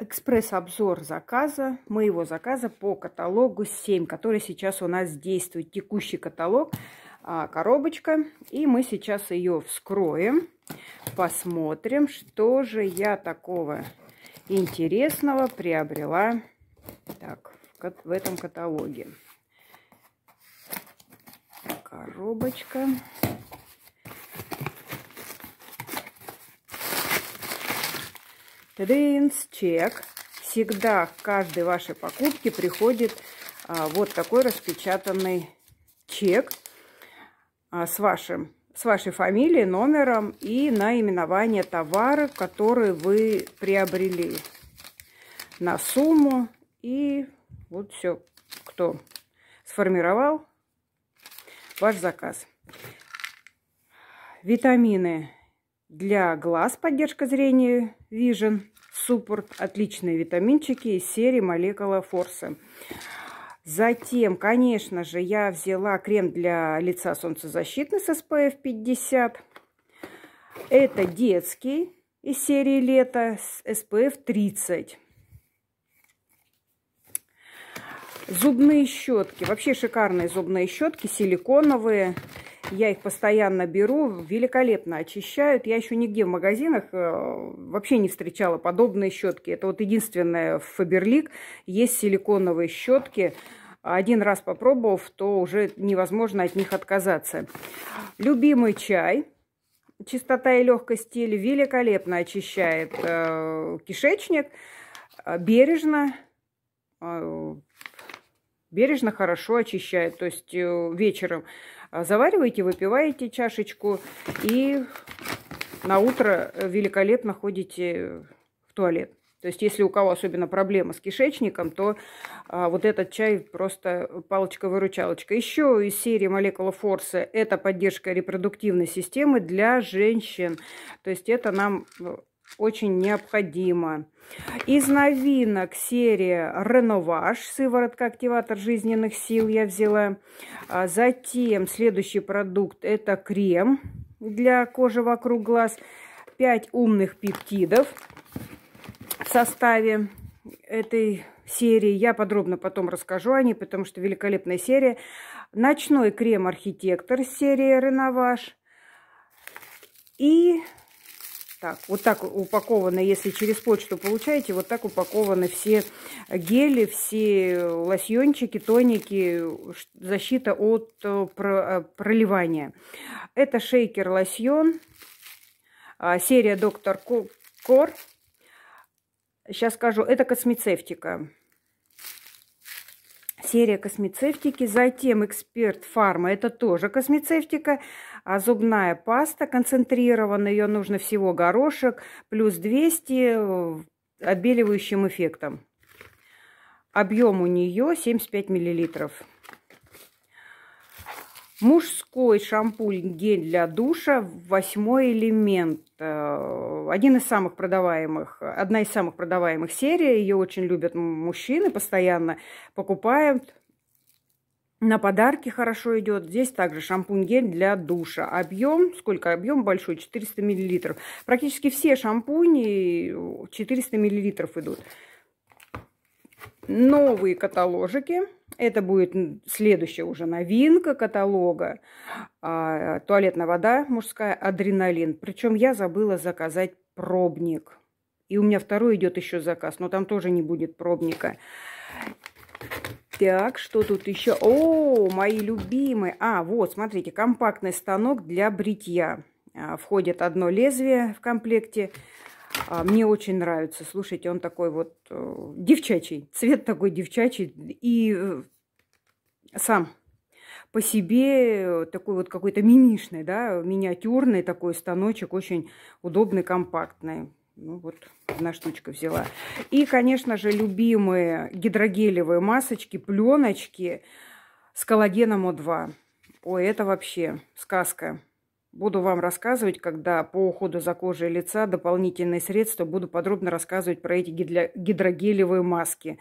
экспресс-обзор заказа, моего заказа по каталогу 7, который сейчас у нас действует, текущий каталог, а, коробочка. И мы сейчас ее вскроем, посмотрим, что же я такого интересного приобрела так, в этом каталоге. Коробочка. Рейнс-чек. Всегда к каждой вашей покупке приходит а, вот такой распечатанный чек а, с, вашим, с вашей фамилией, номером и наименование товара, который вы приобрели на сумму. И вот все, кто сформировал ваш заказ. Витамины для глаз, поддержка зрения Vision – Суппорт. Отличные витаминчики из серии Молекула Форсы. Затем, конечно же, я взяла крем для лица солнцезащитный с SPF 50. Это детский из серии лето с SPF 30. Зубные щетки. Вообще шикарные зубные щетки, силиконовые. Я их постоянно беру, великолепно очищают. Я еще нигде в магазинах э, вообще не встречала подобные щетки. Это вот единственное в Фаберлик. Есть силиконовые щетки. Один раз попробовав, то уже невозможно от них отказаться. Любимый чай. Чистота и легкость стиль великолепно очищает э, кишечник. Э, бережно э, бережно, хорошо очищает. То есть э, вечером э, завариваете, выпиваете чашечку и на утро э, великолепно ходите в туалет. То есть, если у кого особенно проблема с кишечником, то а, вот этот чай просто палочка-выручалочка. Еще из серии молекула форса это поддержка репродуктивной системы для женщин. То есть, это нам очень необходимо. Из новинок серия «Реноваж» сыворотка активатор жизненных сил я взяла. А затем следующий продукт – это крем для кожи вокруг глаз. 5 умных пептидов в составе этой серии. Я подробно потом расскажу о ней, потому что великолепная серия. Ночной крем-архитектор серии «Реноваж». И так, вот так упакованы, если через почту получаете, вот так упакованы все гели, все лосьончики, тоники, защита от э, э, проливания. Это шейкер лосьон, а, серия Доктор Кор. Сейчас скажу, это космецевтика. Серия космецевтики. Затем Эксперт Фарма. Это тоже космецевтика а зубная паста концентрированная, ее нужно всего горошек, плюс 200 э, отбеливающим эффектом. Объем у нее 75 миллилитров. Мужской шампунь гель для душа «Восьмой элемент». Э, один из самых продаваемых, одна из самых продаваемых серий. Ее очень любят мужчины, постоянно покупают. На подарки хорошо идет. Здесь также шампунь-гель для душа. Объем, сколько объем большой? 400 мл. Практически все шампуни 400 мл идут. Новые каталожики. Это будет следующая уже новинка каталога. А, туалетная вода мужская, адреналин. Причем я забыла заказать пробник. И у меня второй идет еще заказ, но там тоже не будет пробника. Так, что тут еще? О, мои любимые. А, вот, смотрите, компактный станок для бритья. А, входит одно лезвие в комплекте. А, мне очень нравится. Слушайте, он такой вот э, девчачий. Цвет такой девчачий. И э, сам по себе э, такой вот какой-то мимишный, да, миниатюрный такой станочек, очень удобный, компактный. Ну вот, одна штучка взяла. И, конечно же, любимые гидрогелевые масочки, пленочки с коллагеном О2. Ой, это вообще сказка. Буду вам рассказывать, когда по уходу за кожей лица дополнительные средства, буду подробно рассказывать про эти гидрогелевые маски.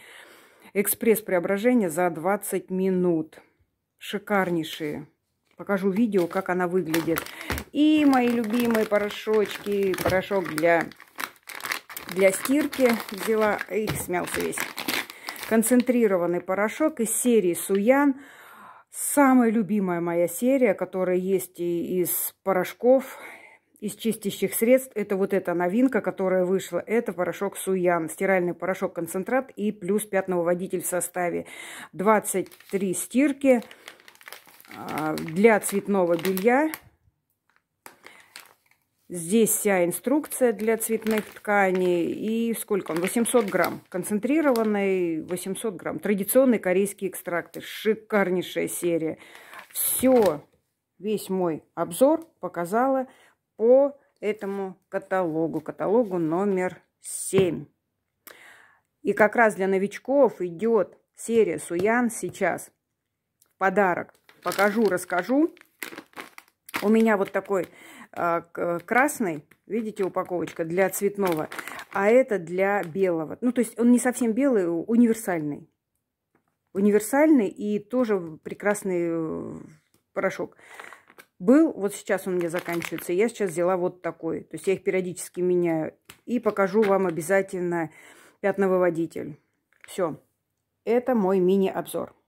Экспресс преображения за 20 минут. Шикарнейшие. Покажу видео, как она выглядит. И мои любимые порошочки. Порошок для для стирки. Взяла, а их смялся весь. Концентрированный порошок из серии Суян. Самая любимая моя серия, которая есть и из порошков, из чистящих средств. Это вот эта новинка, которая вышла. Это порошок Суян. Стиральный порошок концентрат и плюс пятновыводитель в составе. 23 стирки а, для цветного белья. Здесь вся инструкция для цветных тканей. И сколько он? 800 грамм. Концентрированный 800 грамм. Традиционные корейские экстракты. Шикарнейшая серия. Все, весь мой обзор показала по этому каталогу. Каталогу номер 7. И как раз для новичков идет серия Суян сейчас. Подарок. Покажу, расскажу. У меня вот такой а, э, красный, видите, упаковочка для цветного, а это для белого. Ну, то есть он не совсем белый, универсальный. Универсальный и тоже прекрасный э, порошок. Был, вот сейчас он мне заканчивается, я сейчас взяла вот такой. То есть я их периодически меняю. И покажу вам обязательно пятновыводитель. Все. Это мой мини-обзор.